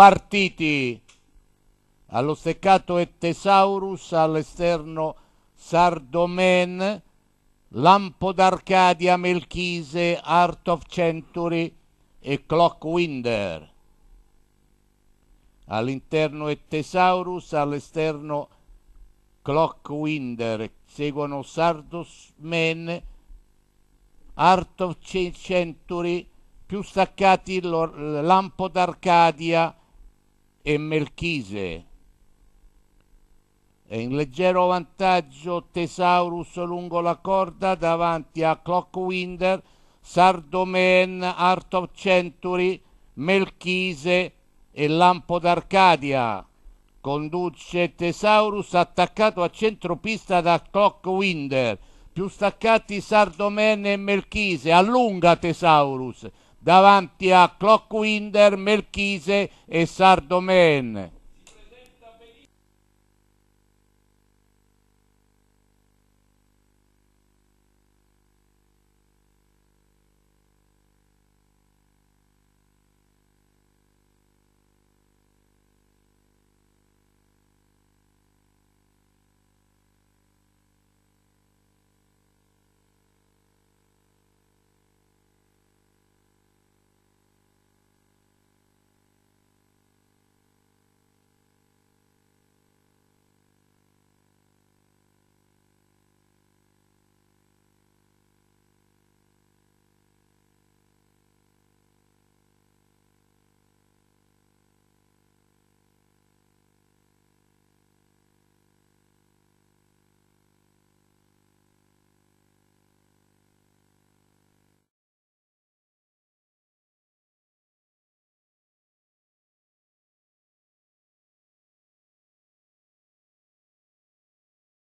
partiti. Allo steccato Ettesaurus, all'esterno Sardomen, Lampo d'Arcadia, Melchise, Art of Century e Clockwinder. All'interno Ettesaurus, all'esterno Clockwinder, seguono Sardos Art of Century, più staccati Lampo d'Arcadia, e Melchise. È in leggero vantaggio Tesaurus lungo la corda davanti a Clockwinder, Sardomen, Art of Century, Melchise e Lampo d'Arcadia. Conduce Tesaurus attaccato a centropista da Clockwinder. Più staccati Sardomen e Melchise. Allunga Tesaurus davanti a Clockwinder, Melchise e Sardomen.